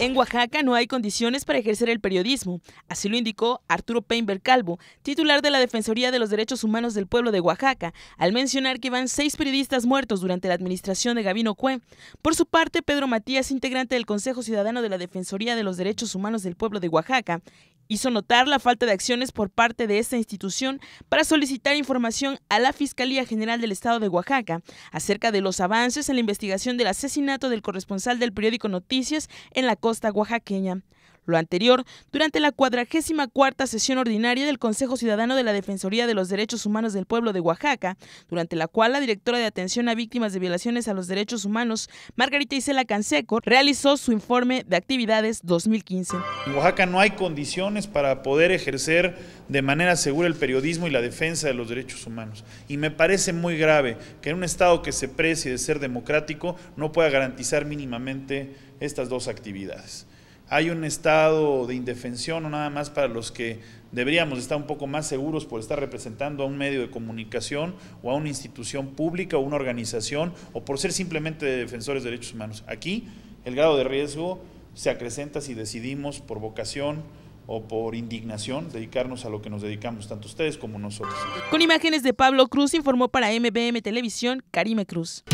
En Oaxaca no hay condiciones para ejercer el periodismo, así lo indicó Arturo Peinberg Calvo, titular de la Defensoría de los Derechos Humanos del Pueblo de Oaxaca, al mencionar que van seis periodistas muertos durante la administración de Gabino Cue. Por su parte, Pedro Matías, integrante del Consejo Ciudadano de la Defensoría de los Derechos Humanos del Pueblo de Oaxaca, Hizo notar la falta de acciones por parte de esta institución para solicitar información a la Fiscalía General del Estado de Oaxaca acerca de los avances en la investigación del asesinato del corresponsal del periódico Noticias en la costa oaxaqueña. Lo anterior, durante la 44 sesión ordinaria del Consejo Ciudadano de la Defensoría de los Derechos Humanos del Pueblo de Oaxaca, durante la cual la directora de atención a víctimas de violaciones a los derechos humanos, Margarita Isela Canseco, realizó su informe de actividades 2015. En Oaxaca no hay condiciones para poder ejercer de manera segura el periodismo y la defensa de los derechos humanos. Y me parece muy grave que en un Estado que se precie de ser democrático no pueda garantizar mínimamente estas dos actividades hay un estado de indefensión, o nada más para los que deberíamos estar un poco más seguros por estar representando a un medio de comunicación o a una institución pública o una organización o por ser simplemente defensores de derechos humanos. Aquí el grado de riesgo se acrecenta si decidimos por vocación, o por indignación dedicarnos a lo que nos dedicamos tanto ustedes como nosotros. Con imágenes de Pablo Cruz informó para MBM Televisión Karime Cruz.